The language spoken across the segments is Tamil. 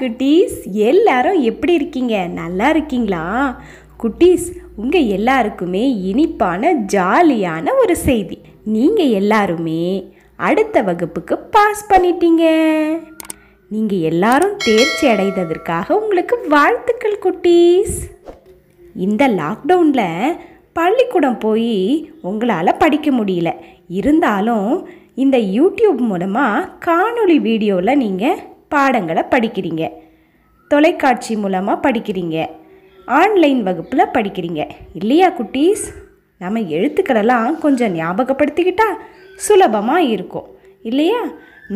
குட்டீஸ் எல்லாரும் எப்படி இருக்கீங்க நல்லா இருக்கீங்களா குட்டீஸ் உங்கள் எல்லாருக்குமே இனிப்பான ஜாலியான ஒரு செய்தி நீங்கள் எல்லாருமே அடுத்த வகுப்புக்கு பாஸ் பண்ணிட்டீங்க நீங்கள் எல்லாரும் தேர்ச்சி அடைந்ததற்காக உங்களுக்கு வாழ்த்துக்கள் குட்டீஸ் இந்த லாக்டவுனில் பள்ளிக்கூடம் போய் உங்களால் படிக்க முடியல இருந்தாலும் இந்த யூடியூப் மூலமாக காணொளி வீடியோவில் நீங்கள் பாடங்களை படிக்கிறீங்க தொலைக்காட்சி மூலமாக படிக்கிறீங்க ஆன்லைன் வகுப்பில் படிக்கிறீங்க இல்லையா குட்டீஸ் நம்ம எழுத்துக்களெல்லாம் கொஞ்சம் ஞாபகப்படுத்திக்கிட்டால் சுலபமாக இருக்கும் இல்லையா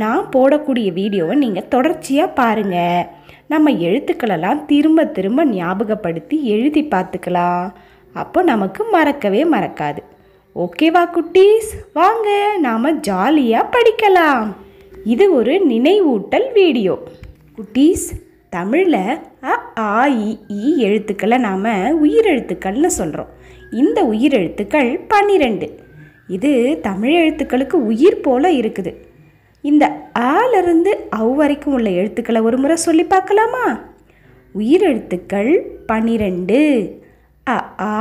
நான் போடக்கூடிய வீடியோவை நீங்கள் தொடர்ச்சியாக பாருங்கள் நம்ம எழுத்துக்களெல்லாம் திரும்ப திரும்ப ஞாபகப்படுத்தி எழுதி பார்த்துக்கலாம் அப்போ நமக்கு மறக்கவே மறக்காது ஓகேவா குட்டீஸ் வாங்க நாம் ஜாலியாக படிக்கலாம் இது ஒரு நினைவூட்டல் வீடியோ குட்டீஸ் தமிழில் அ ஆ இ எழுத்துக்களை நாம் உயிரெழுத்துக்கள்னு சொல்கிறோம் இந்த உயிரெழுத்துக்கள் பன்னிரெண்டு இது தமிழ் எழுத்துக்களுக்கு உயிர் போல இருக்குது இந்த ஆலிருந்து அவ் வரைக்கும் உள்ள எழுத்துக்களை ஒரு முறை சொல்லி பார்க்கலாமா உயிரெழுத்துக்கள் பன்னிரெண்டு அ ஆ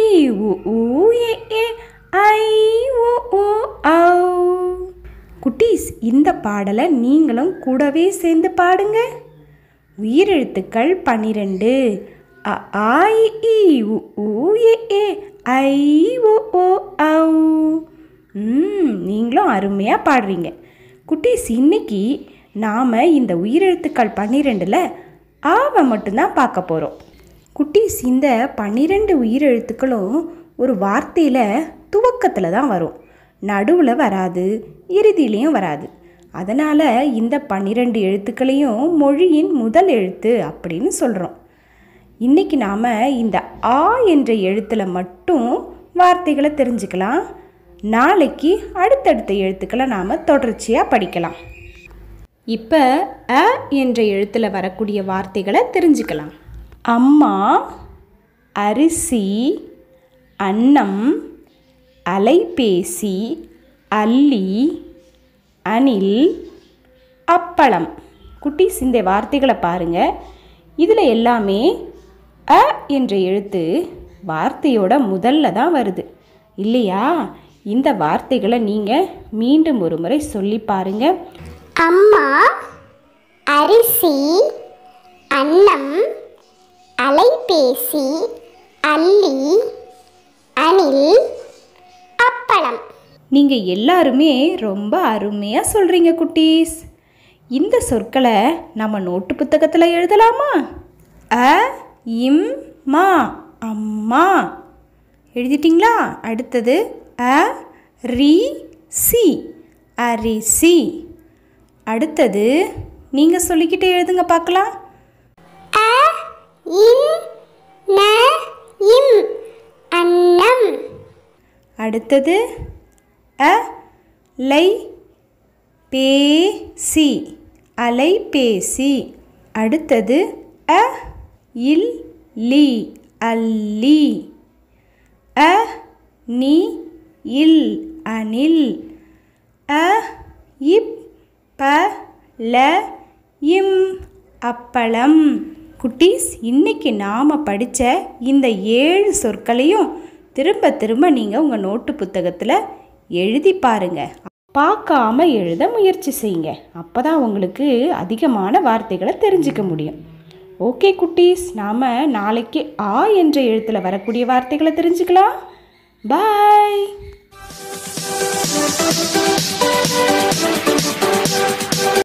இ ஊ ஏ இந்த பாடலை நீங்களும் கூடவே சேர்ந்து பாடுங்க உயிரெழுத்துக்கள் பனிரெண்டு அ ஏ ஐ ஓ ஓ நீங்களும் அருமையாக பாடுறீங்க குட்டீஸ் இன்னைக்கு நாம் இந்த உயிரெழுத்துக்கள் பன்னிரெண்டில் ஆவை மட்டும்தான் பார்க்க போகிறோம் குட்டீஸ் இந்த பன்னிரெண்டு உயிரெழுத்துக்களும் ஒரு வார்த்தையில் துவக்கத்தில் தான் வரும் நடுவில் வராது இறுதியிலையும் வராது அதனால் இந்த பன்னிரெண்டு எழுத்துக்களையும் மொழியின் முதல் எழுத்து அப்படின்னு சொல்கிறோம் இன்றைக்கி நாம் இந்த ஆ என்ற எழுத்தில் மட்டும் வார்த்தைகளை தெரிஞ்சுக்கலாம் நாளைக்கு அடுத்தடுத்த எழுத்துக்களை நாம் தொடர்ச்சியாக படிக்கலாம் இப்போ அ என்ற எழுத்தில் வரக்கூடிய வார்த்தைகளை தெரிஞ்சுக்கலாம் அம்மா அரிசி அன்னம் அலைபேசி அல்லி அணில் அப்பளம் குட்டிஸ் இந்த வார்த்தைகளை பாருங்கள் இதில் எல்லாமே அ என்ற எழுத்து வார்த்தையோட முதல்ல தான் வருது இல்லையா இந்த வார்த்தைகளை நீங்கள் மீண்டும் ஒரு முறை சொல்லி பாருங்க அம்மா அரிசி அன்னம் அலைபேசி அள்ளி அணில் அப்பளம் நீங்கள் எல்லாருமே ரொம்ப அருமையாக சொல்கிறீங்க குட்டீஸ் இந்த சொற்களை நம்ம நோட்டு புத்தகத்தில் எழுதலாமா அ இம் மா அம்மா எழுதிட்டிங்களா அடுத்தது அ ரி சி அரிசி அடுத்தது நீங்கள் சொல்லிக்கிட்டே எழுதுங்க பார்க்கலாம் அன்னம் அடுத்தது அ லை பேசி அலைபேசி அடுத்தது அ இல் லி அல்லி அ நீ இல் அனில் அ இப் ப ல இம் அப்பளம் குட்டீஸ் இன்றைக்கி நாம் படித்த இந்த ஏழு சொற்களையும் திரும்ப திரும்ப நீங்கள் உங்கள் நோட்டு புத்தகத்தில் எழுதி பாருங்க பார்க்காம எழுத முயற்சி செய்யுங்க அப்போ தான் உங்களுக்கு அதிகமான வார்த்தைகளை தெரிஞ்சுக்க முடியும் ஓகே குட்டீஸ் நாம் நாளைக்கு ஆ என்ற எழுத்தில் வரக்கூடிய வார்த்தைகளை தெரிஞ்சுக்கலாம் பாய்